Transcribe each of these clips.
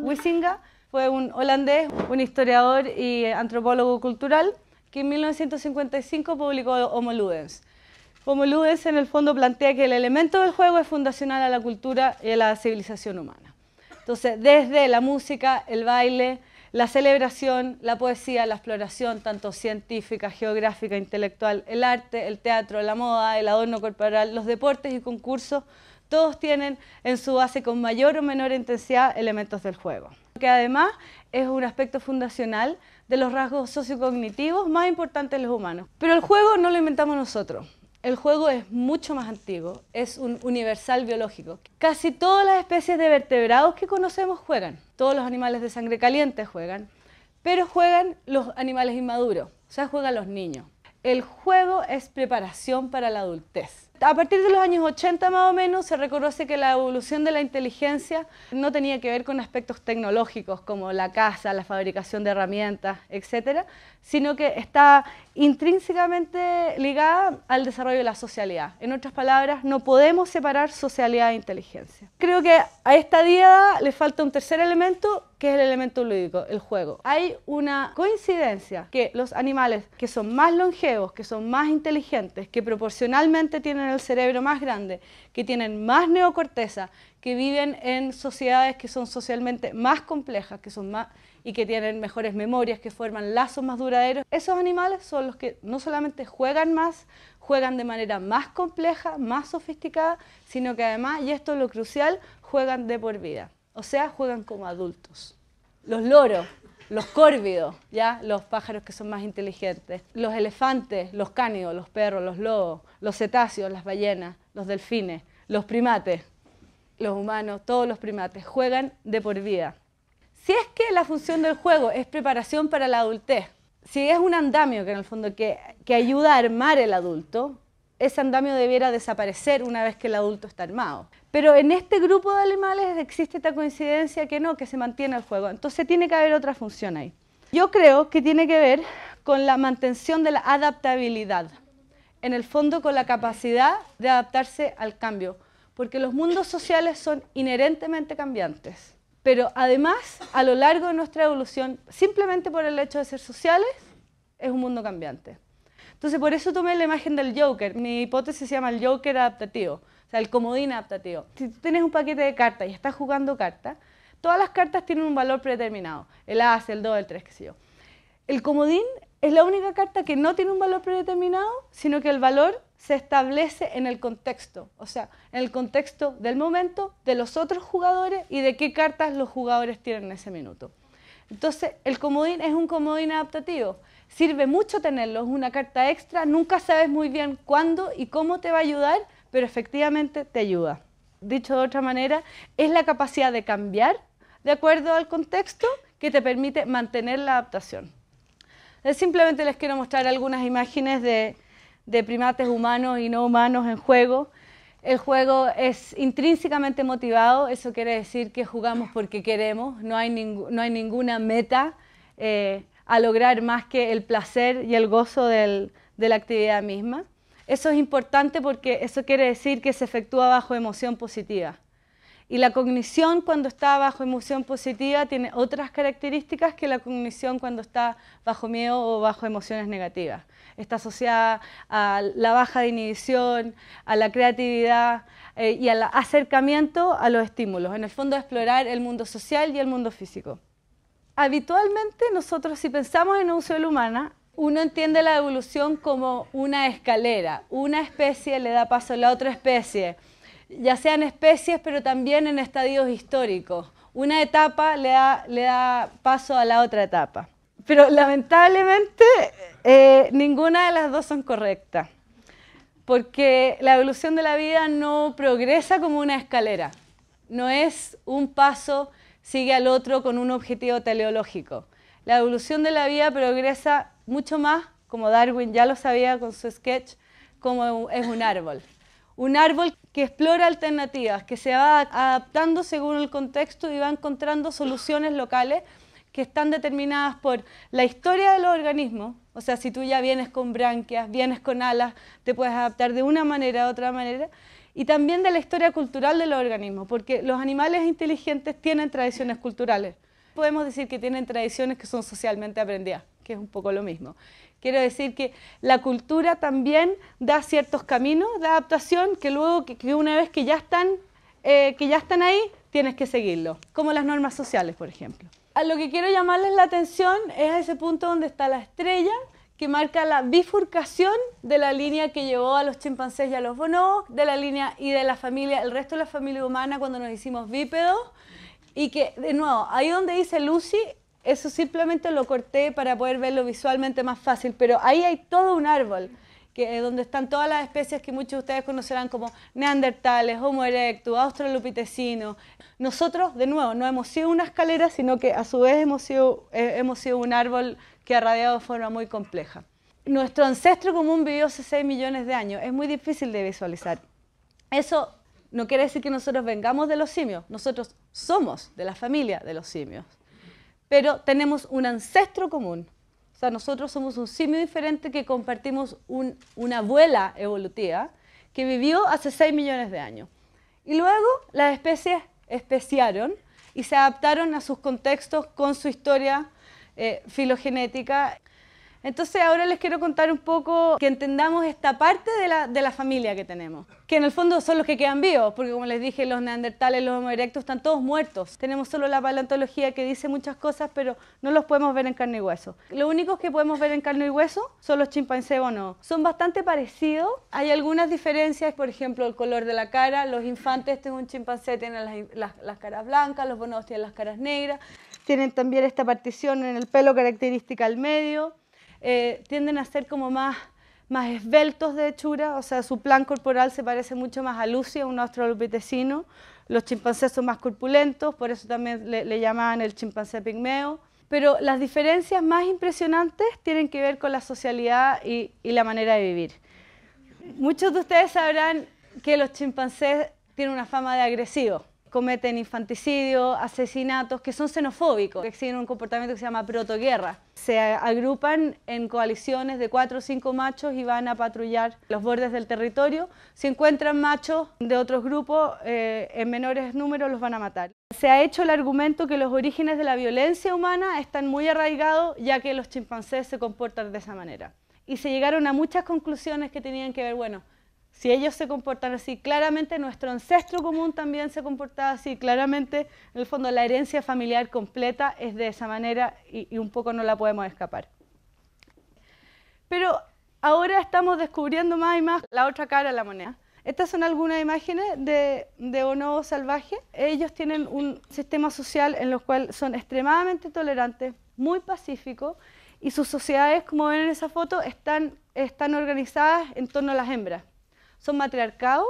Wisinga fue un holandés, un historiador y antropólogo cultural que en 1955 publicó Homo Ludens. Homo Ludens en el fondo plantea que el elemento del juego es fundacional a la cultura y a la civilización humana. Entonces, desde la música, el baile, la celebración, la poesía, la exploración, tanto científica, geográfica, intelectual, el arte, el teatro, la moda, el adorno corporal, los deportes y concursos, todos tienen en su base con mayor o menor intensidad elementos del juego, que además es un aspecto fundacional de los rasgos sociocognitivos más importantes de los humanos. Pero el juego no lo inventamos nosotros, el juego es mucho más antiguo, es un universal biológico. Casi todas las especies de vertebrados que conocemos juegan, todos los animales de sangre caliente juegan, pero juegan los animales inmaduros, o sea, juegan los niños. El juego es preparación para la adultez. A partir de los años 80 más o menos se reconoce que la evolución de la inteligencia no tenía que ver con aspectos tecnológicos como la casa, la fabricación de herramientas, etcétera, sino que está intrínsecamente ligada al desarrollo de la socialidad. En otras palabras, no podemos separar socialidad e inteligencia. Creo que a esta diada le falta un tercer elemento ¿Qué es el elemento lúdico? El juego. Hay una coincidencia que los animales que son más longevos, que son más inteligentes, que proporcionalmente tienen el cerebro más grande, que tienen más neocorteza, que viven en sociedades que son socialmente más complejas, que son más y que tienen mejores memorias, que forman lazos más duraderos. Esos animales son los que no solamente juegan más, juegan de manera más compleja, más sofisticada, sino que además, y esto es lo crucial, juegan de por vida. O sea, juegan como adultos. Los loros, los córvidos, ¿ya? los pájaros que son más inteligentes, los elefantes, los cánidos, los perros, los lobos, los cetáceos, las ballenas, los delfines, los primates, los humanos, todos los primates juegan de por vida. Si es que la función del juego es preparación para la adultez, si es un andamio que en el fondo que, que ayuda a armar el adulto, ese andamio debiera desaparecer una vez que el adulto está armado. Pero en este grupo de animales existe esta coincidencia que no, que se mantiene el juego. Entonces tiene que haber otra función ahí. Yo creo que tiene que ver con la mantención de la adaptabilidad, en el fondo con la capacidad de adaptarse al cambio, porque los mundos sociales son inherentemente cambiantes. Pero además, a lo largo de nuestra evolución, simplemente por el hecho de ser sociales, es un mundo cambiante. Entonces, por eso tomé la imagen del Joker. Mi hipótesis se llama el Joker adaptativo. O sea, el comodín adaptativo. Si tú tienes un paquete de cartas y estás jugando cartas, todas las cartas tienen un valor predeterminado, el as, el 2, el 3, qué sé yo. El comodín es la única carta que no tiene un valor predeterminado, sino que el valor se establece en el contexto, o sea, en el contexto del momento, de los otros jugadores y de qué cartas los jugadores tienen en ese minuto. Entonces, el comodín es un comodín adaptativo. Sirve mucho tenerlo, es una carta extra, nunca sabes muy bien cuándo y cómo te va a ayudar pero efectivamente te ayuda. Dicho de otra manera, es la capacidad de cambiar de acuerdo al contexto que te permite mantener la adaptación. Simplemente les quiero mostrar algunas imágenes de, primates humanos y no humanos en juego. El juego es intrínsecamente motivado, eso quiere decir que jugamos porque queremos, no hay, no hay ninguna meta eh, a lograr más que el placer y el gozo de la actividad misma. Eso es importante porque eso quiere decir que se efectúa bajo emoción positiva. Y la cognición cuando está bajo emoción positiva tiene otras características que la cognición cuando está bajo miedo o bajo emociones negativas. Está asociada a la baja de inhibición, a la creatividad eh, y al acercamiento a los estímulos. En el fondo, explorar el mundo social y el mundo físico. Habitualmente nosotros si pensamos en un ser humano, uno entiende la evolución como una escalera. Una especie le da paso a la otra especie, ya sean especies, pero también en estadios históricos. Una etapa le da, paso a la otra etapa. Pero lamentablemente eh, ninguna de las dos son correctas, porque la evolución de la vida no progresa como una escalera, no es un paso sigue al otro con un objetivo teleológico la evolución de la vida progresa mucho más, como Darwin ya lo sabía con su sketch, como es un árbol. Un árbol que explora alternativas, que se va adaptando según el contexto y va encontrando soluciones locales que están determinadas por la historia del organismo, O sea, si tú ya vienes con branquias, vienes con alas, te puedes adaptar de una manera a otra manera. Y también de la historia cultural del organismo, porque los animales inteligentes tienen tradiciones culturales podemos decir que tienen tradiciones que son socialmente aprendidas, que es un poco lo mismo. Quiero decir que la cultura también da ciertos caminos de adaptación que luego, que, una vez que ya están, eh, que ya están ahí, tienes que seguirlo, como las normas sociales, por ejemplo. A lo que quiero llamarles la atención es a ese punto donde está la estrella, que marca la bifurcación de la línea que llevó a los chimpancés y a los bonobos, de la línea y de la familia, el resto de la familia humana cuando nos hicimos bípedos, y que, de nuevo, ahí donde dice Lucy, eso simplemente lo corté para poder verlo visualmente más fácil, pero ahí hay todo un árbol. Que, eh, donde están todas las especies que muchos de ustedes conocerán como neandertales, homo erectus, australopitecinos. Nosotros, de nuevo, no hemos sido una escalera, sino que a su vez hemos sido, eh, hemos sido un árbol que ha radiado de forma muy compleja. Nuestro ancestro común vivió hace 6 millones de años, es muy difícil de visualizar. Eso no quiere decir que nosotros vengamos de los simios, nosotros somos de la familia de los simios, pero tenemos un ancestro común. O sea, nosotros somos un simio diferente que compartimos una abuela evolutiva que vivió hace 6 millones de años. Y luego las especies especiaron y se adaptaron a sus contextos con su historia eh, filogenética. Entonces ahora les quiero contar un poco que entendamos esta parte de la, de la, familia que tenemos, que en el fondo son los que quedan vivos, porque como les dije, los neandertales, los homo erectus están todos muertos. Tenemos solo la paleontología que dice muchas cosas, pero no los podemos ver en carne y hueso. Lo único que podemos ver en carne y hueso son los chimpancés o no. Son bastante parecidos, hay algunas diferencias, por ejemplo, el color de la cara, los infantes, de este un chimpancé, tienen las, las, caras blancas, los bonos tienen las caras negras, tienen también esta partición en el pelo característica al medio, eh, tienden a ser como más, esbeltos de hechura, o sea, su plan corporal se parece mucho más a Lucy, un australopitecino. Los chimpancés son más corpulentos, por eso también le, le llamaban el chimpancé pigmeo. Pero las diferencias más impresionantes tienen que ver con la socialidad y la manera de vivir. Muchos de ustedes sabrán que los chimpancés tienen una fama de agresivos cometen infanticidio asesinatos, que son xenofóbicos, que exigen un comportamiento que se llama protoguerra. Se agrupan en coaliciones de cuatro o cinco machos y van a patrullar los bordes del territorio. Si encuentran machos de otros grupos, eh, en menores números los van a matar. Se ha hecho el argumento que los orígenes de la violencia humana están muy arraigados, ya que los chimpancés se comportan de esa manera. Y se llegaron a muchas conclusiones que tenían que ver, bueno, si ellos se comportan así, claramente nuestro ancestro común también se comportaba así, claramente en el fondo la herencia familiar completa es de esa manera y, un poco no la podemos escapar. Pero ahora estamos descubriendo más y más la otra cara de la moneda. Estas son algunas imágenes de, de Ono salvaje. Ellos tienen un sistema social en el cual son extremadamente tolerantes, muy pacíficos, y sus sociedades, como ven en esa foto, están, están organizadas en torno a las hembras son matriarcados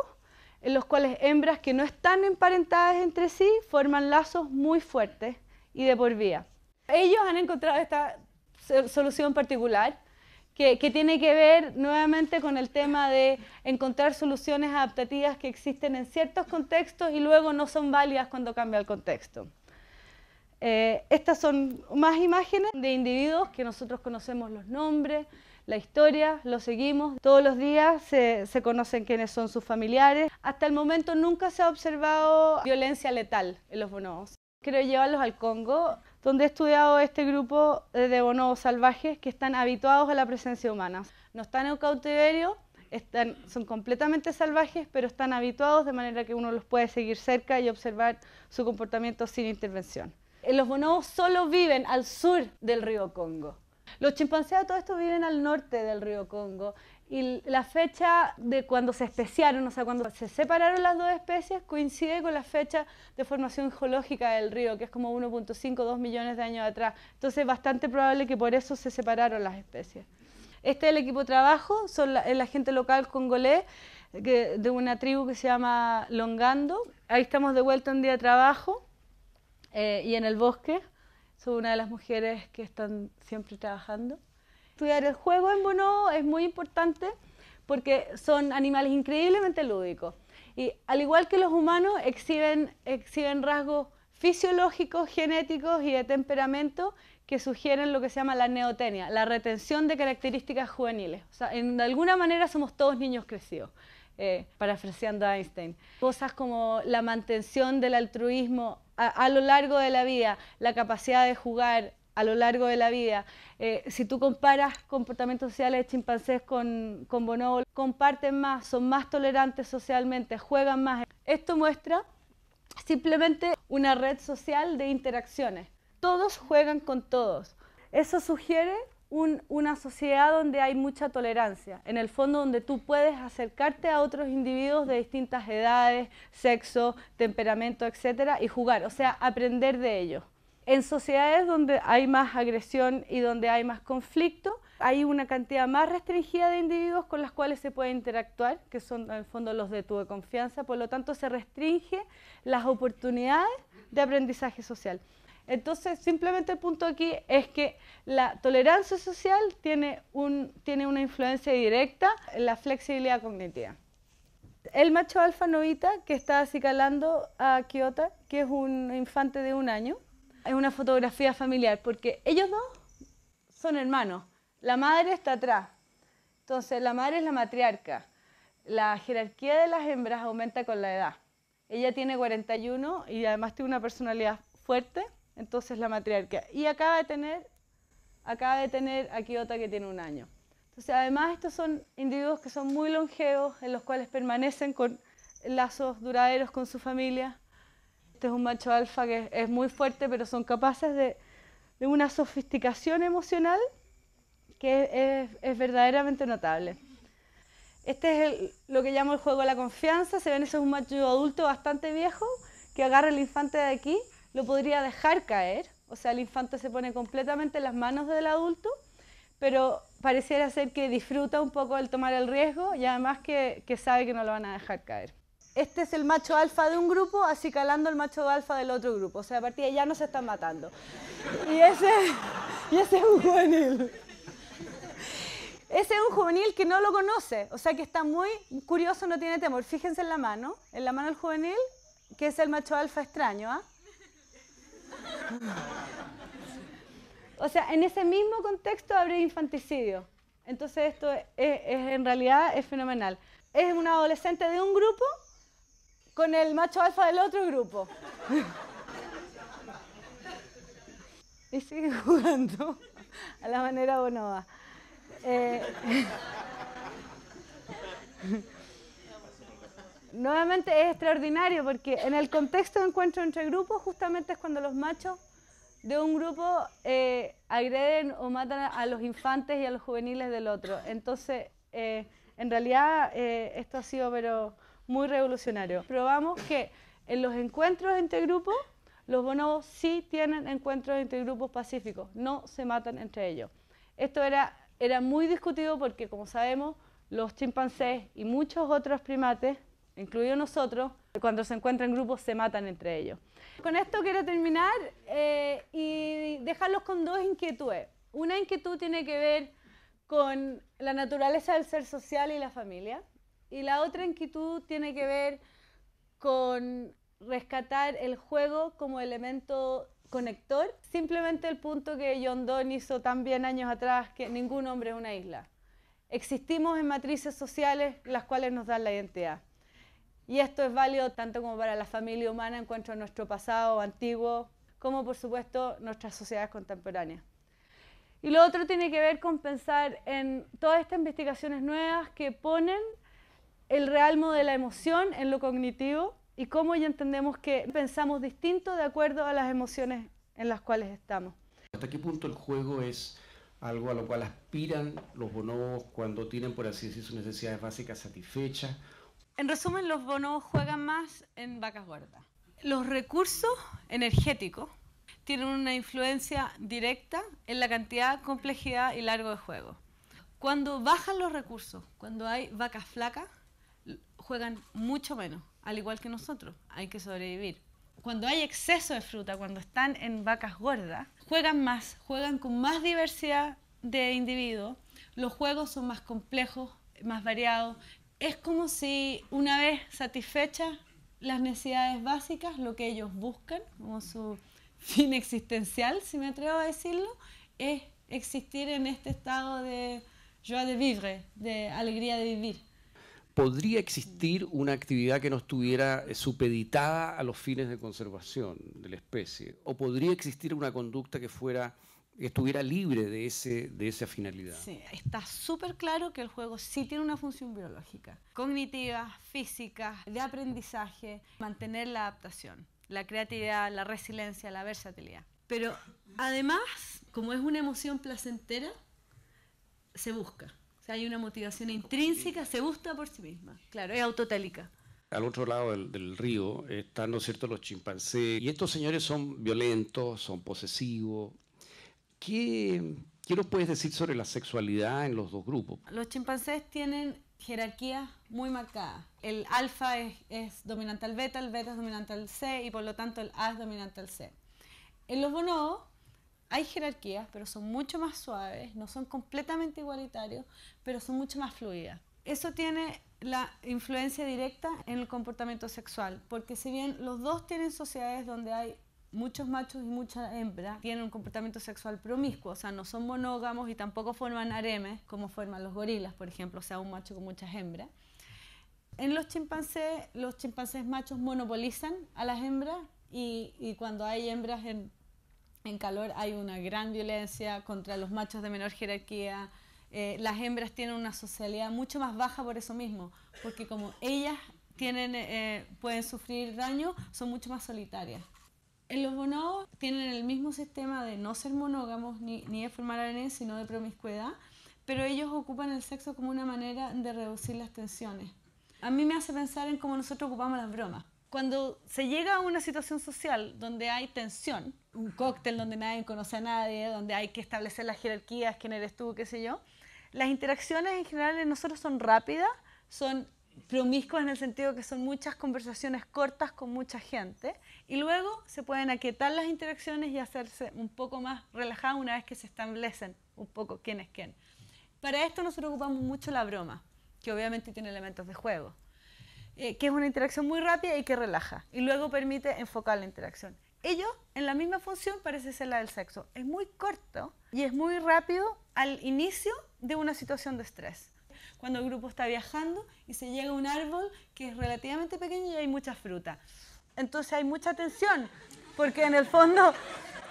en los cuales hembras que no están emparentadas entre sí forman lazos muy fuertes y de por vida. Ellos han encontrado esta solución particular que, tiene que ver nuevamente con el tema de encontrar soluciones adaptativas que existen en ciertos contextos y luego no son válidas cuando cambia el contexto. Eh, estas son más imágenes de individuos que nosotros conocemos los nombres, la historia, lo seguimos, todos los días se, conocen quiénes son sus familiares. Hasta el momento nunca se ha observado violencia letal en los bonobos. Quiero llevarlos al Congo, donde he estudiado este grupo de bonobos salvajes que están habituados a la presencia humana. No están en cautiverio, son completamente salvajes, pero están habituados de manera que uno los puede seguir cerca y observar su comportamiento sin intervención. Los bonobos solo viven al sur del río Congo. Los chimpancés todo esto viven al norte del río Congo y la fecha de cuando se especiaron, o sea, cuando se separaron las dos especies, coincide con la fecha de formación geológica del río, que es como 1.5, 2 millones de años atrás. Entonces es bastante probable que por eso se separaron las especies. Este es el equipo trabajo, son la, gente local congolés que, de una tribu que se llama Longando. Ahí estamos de vuelta un día de trabajo eh, y en el bosque soy una de las mujeres que están siempre trabajando. Estudiar el juego en Bono es muy importante porque son animales increíblemente lúdicos. Y al igual que los humanos, exhiben, exhiben rasgos fisiológicos, genéticos y de temperamento que sugieren lo que se llama la neotenia, la retención de características juveniles. O sea, en, de alguna manera somos todos niños crecidos, eh, parafraseando a Einstein. Cosas como la mantención del altruismo a, lo largo de la vida, la capacidad de jugar a lo largo de la vida. Eh, si tú comparas comportamientos sociales de chimpancés con, con bonobos, comparten más, son más tolerantes socialmente, juegan más. Esto muestra simplemente una red social de interacciones. Todos juegan con todos. Eso sugiere una sociedad donde hay mucha tolerancia, en el fondo donde tú puedes acercarte a otros individuos de distintas edades, sexo, temperamento, etcétera, y jugar, o sea, aprender de ellos. En sociedades donde hay más agresión y donde hay más conflicto, hay una cantidad más restringida de individuos con los cuales se puede interactuar, que son en el fondo los de tu confianza, por lo tanto se restringe las oportunidades de aprendizaje social. Entonces, simplemente el punto aquí es que la tolerancia social tiene, una influencia directa en la flexibilidad cognitiva. El macho alfa novita que está acicalando a Kiota, que es un infante de un año, es una fotografía familiar porque ellos dos son hermanos. La madre está atrás. Entonces, la madre es la matriarca. La jerarquía de las hembras aumenta con la edad. Ella tiene 41 y además tiene una personalidad fuerte entonces la matriarca. Y acaba de tener, acaba de tener aquí otra que tiene un año. Entonces, además, estos son individuos que son muy longevos, en los cuales permanecen con lazos duraderos con su familia. Este es un macho alfa que es muy fuerte, pero son capaces de, una sofisticación emocional que es, verdaderamente notable. Este es lo que llamo el juego de la confianza. Se ven, ese es un macho adulto bastante viejo que agarra el infante de aquí lo podría dejar caer, o sea, el infante se pone completamente en las manos del adulto, pero pareciera ser que disfruta un poco el tomar el riesgo y además que, que sabe que no lo van a dejar caer. Este es el macho alfa de un grupo acicalando el macho alfa del otro grupo, o sea, a partir de ya no se están matando. Y ese, y ese es un juvenil. Ese es un juvenil que no lo conoce, o sea que está muy curioso, no tiene temor. Fíjense en la mano, en la mano del juvenil, que es el macho alfa extraño, ¿ah? O sea, en ese mismo contexto habría infanticidio. Entonces esto es, en realidad es fenomenal. Es un adolescente de un grupo con el macho alfa del otro grupo. y sigue jugando a la manera bonoba. Eh, nuevamente es extraordinario porque en el contexto de encuentro entre grupos justamente es cuando los machos de un grupo eh, agreden o matan a los infantes y a los juveniles del otro. Entonces, eh, en realidad eh, esto ha sido pero muy revolucionario. Probamos que en los encuentros entre grupos, los bonobos sí tienen encuentros entre grupos pacíficos, no se matan entre ellos. Esto era, era muy discutido porque, como sabemos, los chimpancés y muchos otros primates incluidos nosotros, cuando se encuentran grupos se matan entre ellos. Con esto quiero terminar eh, y dejarlos con dos inquietudes. Una inquietud tiene que ver con la naturaleza del ser social y la familia, y la otra inquietud tiene que ver con rescatar el juego como elemento conector, simplemente el punto que John Donne hizo también años atrás, que ningún hombre es una isla. Existimos en matrices sociales las cuales nos dan la identidad. Y esto es válido tanto como para la familia humana en cuanto a nuestro pasado antiguo, como por supuesto nuestras sociedades contemporáneas. Y lo otro tiene que ver con pensar en todas estas investigaciones nuevas que ponen el realmo de la emoción en lo cognitivo y cómo ya entendemos que pensamos distinto de acuerdo a las emociones en las cuales estamos. ¿Hasta qué punto el juego es algo a lo cual aspiran los bonobos cuando tienen, por así decir, sus necesidades básicas satisfechas en resumen, los bonos juegan más en vacas gordas. Los recursos energéticos tienen una influencia directa en la cantidad, complejidad y largo de juego. Cuando bajan los recursos, cuando hay vacas flacas, juegan mucho menos, al igual que nosotros, hay que sobrevivir. Cuando hay exceso de fruta, cuando están en vacas gordas, juegan más, juegan con más diversidad de individuos, los juegos son más complejos, más variados, es como si una vez satisfechas las necesidades básicas, lo que ellos buscan, como su fin existencial, si me atrevo a decirlo, es existir en este estado de joie de vivre, de alegría de vivir. ¿Podría existir una actividad que no estuviera supeditada a los fines de conservación de la especie? ¿O podría existir una conducta que fuera estuviera libre de, ese, de esa finalidad. Sí, está súper claro que el juego sí tiene una función biológica, cognitiva, física, de aprendizaje, mantener la adaptación, la creatividad, la resiliencia, la versatilidad. Pero además, como es una emoción placentera, se busca. O sea, hay una motivación intrínseca, se busca por sí misma. Claro, es autotélica al otro lado del, río están, los chimpancés. Y estos señores son violentos, son posesivos, ¿Qué, ¿Qué nos puedes decir sobre la sexualidad en los dos grupos? Los chimpancés tienen jerarquías muy marcadas. El alfa es, es, dominante al beta, el beta es dominante al C y por lo tanto el A es dominante al C. En los bonobos hay jerarquías, pero son mucho más suaves, no son completamente igualitarios, pero son mucho más fluidas. Eso tiene la influencia directa en el comportamiento sexual, porque si bien los dos tienen sociedades donde hay muchos machos y muchas hembras tienen un comportamiento sexual promiscuo, o sea, no son monógamos y tampoco forman haremes como forman los gorilas, por ejemplo, o sea, un macho con muchas hembras. En los chimpancés, los chimpancés machos monopolizan a las hembras y, cuando hay hembras en, calor hay una gran violencia contra los machos de menor jerarquía. Eh, las hembras tienen una socialidad mucho más baja por eso mismo, porque como ellas tienen, eh, pueden sufrir daño, son mucho más solitarias los bonobos tienen el mismo sistema de no ser monógamos ni, de formar parejas, sino de promiscuidad, pero ellos ocupan el sexo como una manera de reducir las tensiones. A mí me hace pensar en cómo nosotros ocupamos las bromas. Cuando se llega a una situación social donde hay tensión, un cóctel donde nadie conoce a nadie, donde hay que establecer las jerarquías, quién eres tú, qué sé yo, las interacciones en general en nosotros son rápidas, son promiscuos en el sentido que son muchas conversaciones cortas con mucha gente y luego se pueden aquietar las interacciones y hacerse un poco más relajadas una vez que se establecen un poco quién es quién. Para esto nosotros ocupamos mucho la broma, que obviamente tiene elementos de juego, eh, que es una interacción muy rápida y que relaja y luego permite enfocar la interacción. Ello, en la misma función, parece ser la del sexo. Es muy corto y es muy rápido al inicio de una situación de estrés cuando el grupo está viajando y se llega a un árbol que es relativamente pequeño y hay mucha fruta. Entonces hay mucha tensión, porque en el fondo,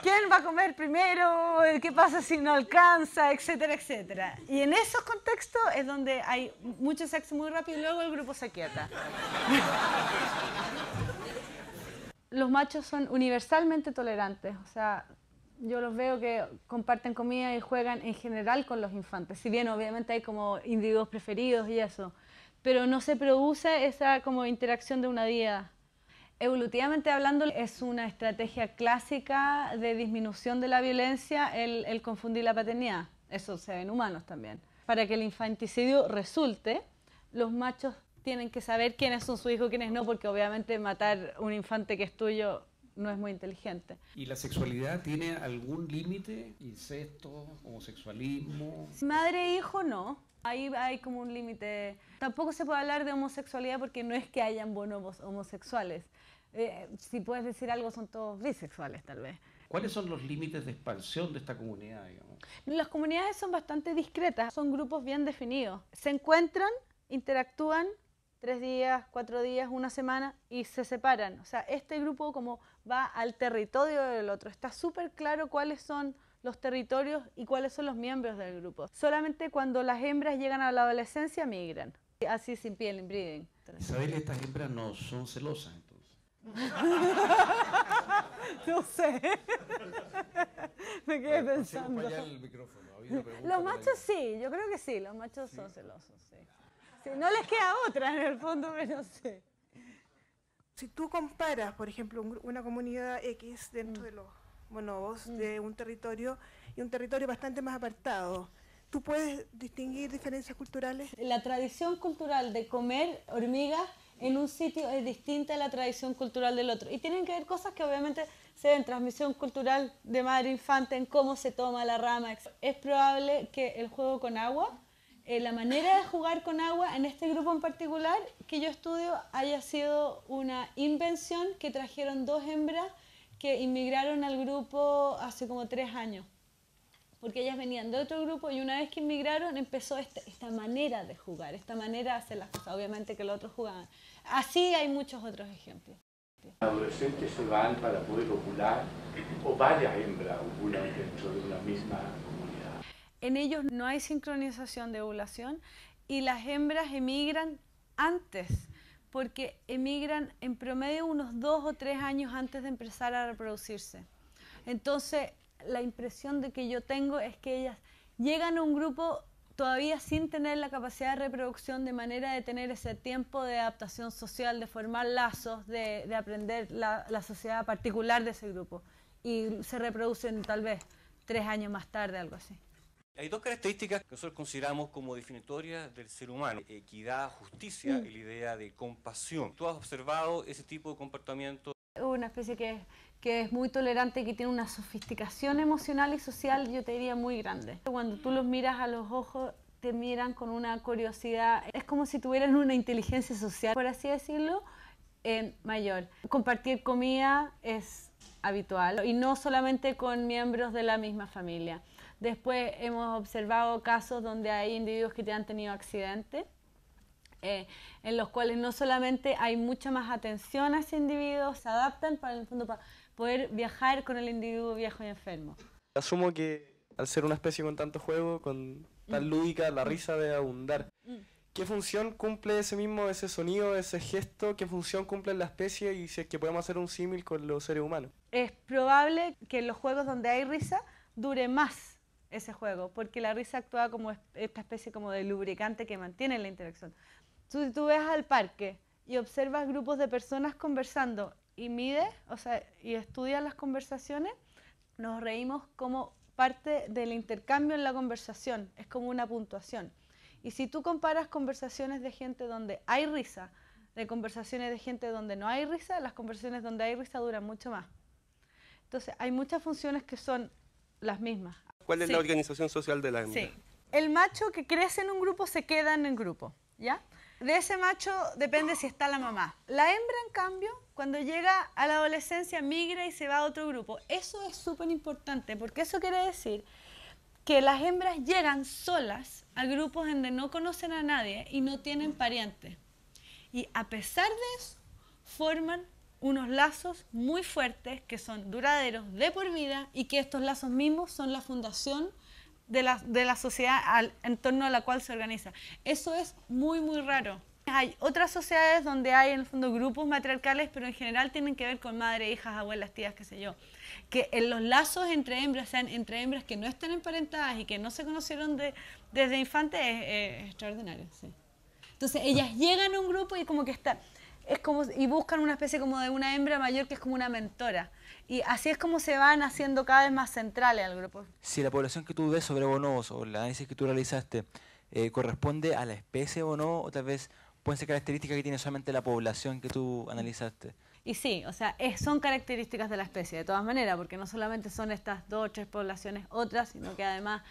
¿quién va a comer primero? ¿Qué pasa si no alcanza? Etcétera, etcétera. Y en esos contextos es donde hay mucho sexo muy rápido y luego el grupo se quieta. Los machos son universalmente tolerantes, o sea, yo los veo que comparten comida y juegan en general con los infantes, si bien obviamente hay como individuos preferidos y eso, pero no se produce esa como interacción de una día. Evolutivamente hablando, es una estrategia clásica de disminución de la violencia el, confundir la paternidad. Eso se ve en humanos también. Para que el infanticidio resulte, los machos tienen que saber quiénes son su hijo, quiénes no, porque obviamente matar un infante que es tuyo no es muy inteligente. ¿Y la sexualidad tiene algún límite? ¿Incesto? ¿Homosexualismo? Madre e hijo no. Ahí hay como un límite. Tampoco se puede hablar de homosexualidad porque no es que hayan bonobos homosexuales. Eh, si puedes decir algo, son todos bisexuales tal vez. ¿Cuáles son los límites de expansión de esta comunidad? Las comunidades son bastante discretas, son grupos bien definidos. Se encuentran, interactúan tres días, cuatro días, una semana y se separan. O sea, este grupo como va al territorio del otro. Está súper claro cuáles son los territorios y cuáles son los miembros del grupo. Solamente cuando las hembras llegan a la adolescencia migran. Así sin piel, ¿Sabéis que estas hembras no son celosas entonces. no sé. Me quedé pensando. Los machos sí, yo creo que sí, los machos son celosos, sí. No les queda otra en el fondo, pero sé si tú comparas, por ejemplo, una comunidad X dentro mm. de los bonobos mm. de un territorio y un territorio bastante más apartado, ¿tú puedes distinguir diferencias culturales? La tradición cultural de comer hormigas en un sitio es distinta a la tradición cultural del otro. Y tienen que ver cosas que obviamente se ven, transmisión cultural de madre infante en cómo se toma la rama. Es probable que el juego con agua eh, la manera de jugar con agua en este grupo en particular que yo estudio haya sido una invención que trajeron dos hembras que inmigraron al grupo hace como tres años, porque ellas venían de otro grupo y una vez que inmigraron empezó este, esta, manera de jugar, esta manera de hacer las cosas, obviamente que los otros jugaban. Así hay muchos otros ejemplos. Adolescentes se van para poder ocular o varias hembras oculan dentro de una misma en ellos no hay sincronización de ovulación y las hembras emigran antes, porque emigran en promedio unos dos o tres años antes de empezar a reproducirse. Entonces, la impresión de que yo tengo es que ellas llegan a un grupo todavía sin tener la capacidad de reproducción de manera de tener ese tiempo de adaptación social, de formar lazos, de, aprender la, la, sociedad particular de ese grupo. Y se reproducen tal vez tres años más tarde, algo así. Hay dos características que nosotros consideramos como definitorias del ser humano, equidad, justicia mm. y la idea de compasión. ¿Tú has observado ese tipo de comportamiento? Una especie que, que es muy tolerante, que tiene una sofisticación emocional y social, yo te diría, muy grande. Cuando tú los miras a los ojos, te miran con una curiosidad, es como si tuvieran una inteligencia social, por así decirlo, en mayor. Compartir comida es habitual y no solamente con miembros de la misma familia. Después hemos observado casos donde hay individuos que han tenido accidentes, eh, en los cuales no solamente hay mucha más atención a ese individuo, se adaptan para, el fondo, para poder viajar con el individuo viejo y enfermo. Asumo que al ser una especie con tanto juego, con tan mm. lúdica, la risa mm. debe abundar. Mm. ¿Qué función cumple ese mismo, ese sonido, ese gesto? ¿Qué función cumple la especie? Y si es que podemos hacer un símil con los seres humanos. Es probable que en los juegos donde hay risa dure más ese juego, porque la risa actúa como esta especie como de lubricante que mantiene la interacción. Si tú ves al parque y observas grupos de personas conversando y mides, o sea, y estudias las conversaciones, nos reímos como parte del intercambio en la conversación, es como una puntuación. Y si tú comparas conversaciones de gente donde hay risa, de conversaciones de gente donde no hay risa, las conversaciones donde hay risa duran mucho más. Entonces, hay muchas funciones que son las mismas. ¿Cuál es la organización social de la hembra? Sí. El macho que crece en un grupo se queda en el grupo, ¿ya? De ese macho depende si está la mamá. La hembra, en cambio, cuando llega a la adolescencia, migra y se va a otro grupo. Eso es súper importante, porque eso quiere decir que las hembras llegan solas a grupos donde no conocen a nadie y no tienen parientes. Y a pesar de eso, forman unos lazos muy fuertes que son duraderos de por vida y que estos lazos mismos son la fundación de la, de la sociedad en torno a la cual se organiza. Eso es muy, muy raro. Hay otras sociedades donde hay en el fondo grupos matriarcales, pero en general tienen que ver con madre, hijas, abuelas, tías, qué sé yo. Que en los lazos entre hembras sean entre hembras que no están emparentadas y que no se conocieron de, desde infantes es, extraordinario. Entonces ellas llegan a un grupo y como que están es como, y buscan una especie como de una hembra mayor que es como una mentora. Y así es como se van haciendo cada vez más centrales al grupo. Si la población que tú ves sobre bonobos o el análisis que tú realizaste eh, corresponde a la especie o no, o tal vez pueden ser características que tiene solamente la población que tú analizaste. Y sí, o sea, son características de la especie, de todas maneras, porque no solamente son estas dos o tres poblaciones otras, sino que además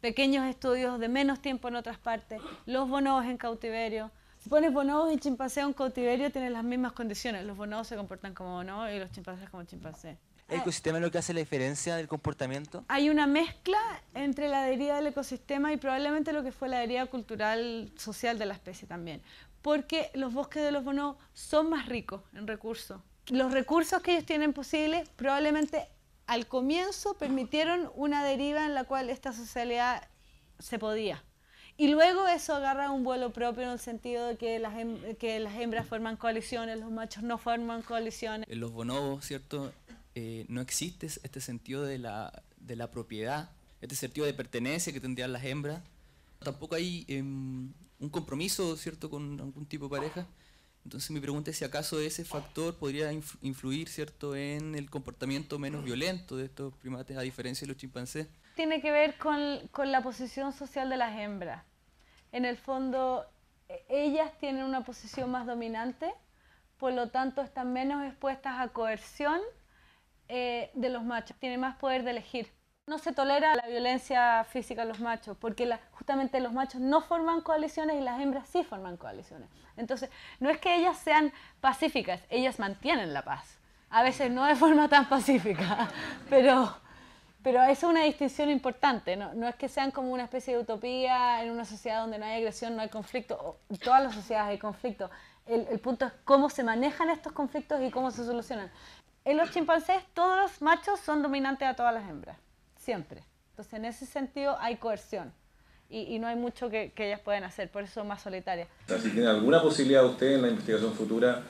pequeños estudios de menos tiempo en otras partes, los bonobos en cautiverio, si pones bonobos y chimpancés en un cautiverio, tienen las mismas condiciones. Los bonobos se comportan como bonobos y los chimpancés como chimpancés. ¿El ecosistema es lo que hace la diferencia del comportamiento? Hay una mezcla entre la deriva del ecosistema y probablemente lo que fue la deriva cultural social de la especie también. Porque los bosques de los bonobos son más ricos en recursos. Los recursos que ellos tienen posibles probablemente al comienzo permitieron una deriva en la cual esta socialidad se podía. Y luego eso agarra un vuelo propio en el sentido de que las, que las hembras forman coaliciones, los machos no forman coaliciones. En los bonobos, ¿cierto? Eh, no existe este sentido de la, de la, propiedad, este sentido de pertenencia que tendrían las hembras. Tampoco hay em, un compromiso, ¿cierto?, con algún tipo de pareja. Entonces mi pregunta es si acaso ese factor podría influir, ¿cierto?, en el comportamiento menos violento de estos primates, a diferencia de los chimpancés tiene que ver con, la posición social de las hembras. En el fondo, e, ellas tienen una posición más dominante, por lo tanto están menos expuestas a coerción eh, de los machos, tienen más poder de elegir. No se tolera la violencia física a los machos, porque justamente los machos no forman coaliciones y las hembras sí forman coaliciones. Entonces, no es que ellas sean pacíficas, ellas mantienen la paz. A veces no de forma tan pacífica, pero, pero eso es una distinción importante, ¿no? es que sean como una especie de utopía en una sociedad donde no hay agresión, no hay conflicto, en todas las sociedades hay conflicto. El, punto es cómo se manejan estos conflictos y cómo se solucionan. En los chimpancés todos los machos son dominantes a todas las hembras, siempre. Entonces en ese sentido hay coerción y, no hay mucho que, ellas pueden hacer, por eso son más solitarias. Si tiene alguna posibilidad usted en la investigación futura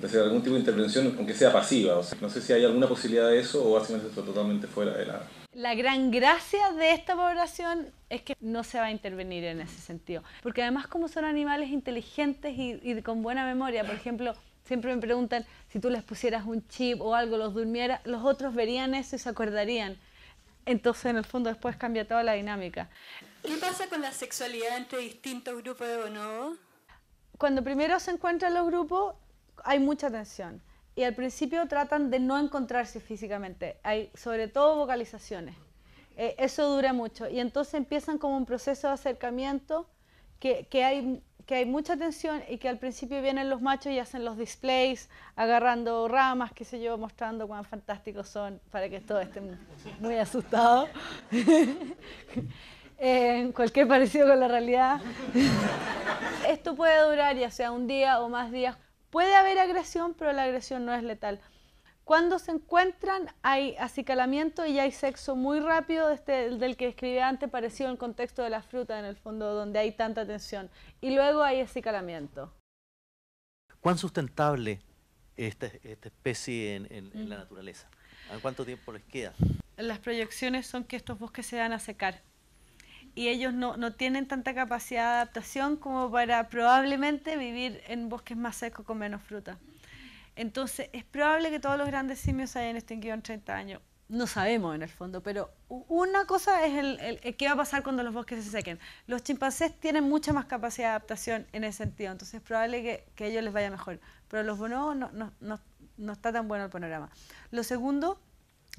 de hacer algún tipo de intervención, aunque sea pasiva. O sea, no sé si hay alguna posibilidad de eso o básicamente está totalmente fuera de la... La gran gracia de esta población es que no se va a intervenir en ese sentido. Porque además como son animales inteligentes y, y con buena memoria, por ejemplo, siempre me preguntan si tú les pusieras un chip o algo, los durmiera los otros verían eso y se acordarían. Entonces en el fondo después cambia toda la dinámica. ¿Qué pasa con la sexualidad entre distintos grupos de bonobos? Cuando primero se encuentran los grupos, hay mucha tensión. Y al principio tratan de no encontrarse físicamente. Hay sobre todo vocalizaciones. Eh, eso dura mucho. Y entonces empiezan como un proceso de acercamiento que, hay, que hay mucha tensión y que al principio vienen los machos y hacen los displays, agarrando ramas, qué sé yo, mostrando cuán fantásticos son para que todos estén muy asustados. en cualquier parecido con la realidad. Esto puede durar ya sea un día o más días. Puede haber agresión, pero la agresión no es letal. Cuando se encuentran hay acicalamiento y hay sexo muy rápido, este, del que escribí antes, parecido el contexto de la fruta en el fondo, donde hay tanta tensión. Y luego hay acicalamiento. ¿Cuán sustentable es esta, especie en, en, la mm. naturaleza? ¿A cuánto tiempo les queda? Las proyecciones son que estos bosques se van a secar y ellos no, tienen tanta capacidad de adaptación como para probablemente vivir en bosques más secos con menos fruta. Entonces, es probable que todos los grandes simios hayan extinguido en 30 años. No sabemos en el fondo, pero una cosa es el, qué va a pasar cuando los bosques se sequen. Los chimpancés tienen mucha más capacidad de adaptación en ese sentido, entonces es probable que, a ellos les vaya mejor. Pero los bonobos no, no está tan bueno el panorama. Lo segundo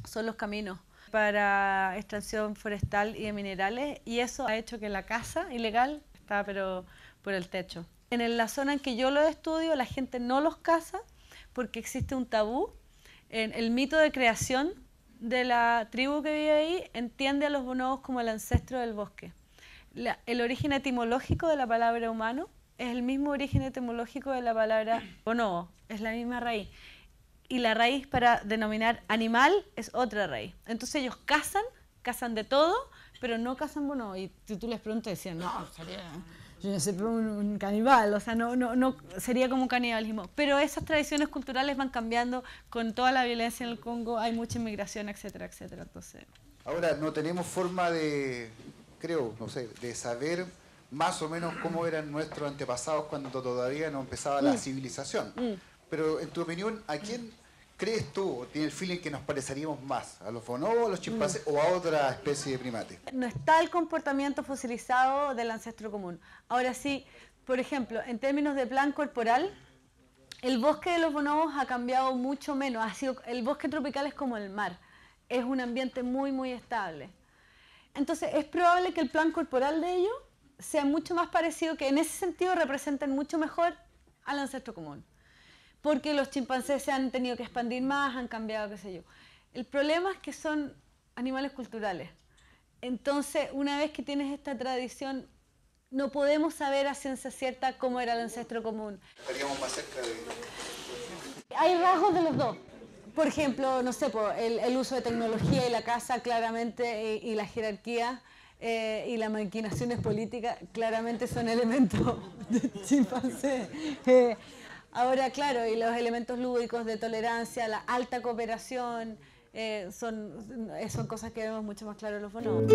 son los caminos para extracción forestal y de minerales y eso ha hecho que la caza ilegal está pero por el techo. En la zona en que yo lo estudio la gente no los caza porque existe un tabú. en El mito de creación de la tribu que vive ahí entiende a los bonobos como el ancestro del bosque. el origen etimológico de la palabra humano es el mismo origen etimológico de la palabra bonobo, es la misma raíz y la raíz para denominar animal es otra raíz. Entonces ellos cazan, cazan de todo, pero no cazan bueno Y tú les preguntas, decían, no, sería, yo no sé, un, un caníbal, o sea, no, no, no, sería como un canibalismo. Pero esas tradiciones culturales van cambiando con toda la violencia en el Congo, hay mucha inmigración, etcétera, etcétera. Entonces. Ahora, no tenemos forma de, creo, no sé, de saber más o menos cómo eran nuestros antepasados cuando todavía no empezaba la mm. civilización. Mm. Pero en tu opinión, ¿a quién crees tú tiene el feeling que nos pareceríamos más? ¿A los bonobos, a los chimpancés mm. o a otra especie de primate? No está el comportamiento fosilizado del ancestro común. Ahora sí, por ejemplo, en términos de plan corporal, el bosque de los bonobos ha cambiado mucho menos. Ha sido, el bosque tropical es como el mar. Es un ambiente muy, muy estable. Entonces, es probable que el plan corporal de ellos sea mucho más parecido, que en ese sentido representen mucho mejor al ancestro común porque los chimpancés se han tenido que expandir más, han cambiado, qué sé yo. El problema es que son animales culturales. Entonces, una vez que tienes esta tradición, no podemos saber a ciencia cierta cómo era el ancestro común. Estaríamos más cerca de... Hay rasgos de los dos. Por ejemplo, no sé, el, uso de tecnología y la casa claramente, eh, y, la jerarquía eh, y las maquinaciones políticas claramente son elementos de chimpancé. Eh, Ahora, claro, y los elementos lúdicos de tolerancia, la alta cooperación, eh, son, cosas que vemos mucho más claro los bonos.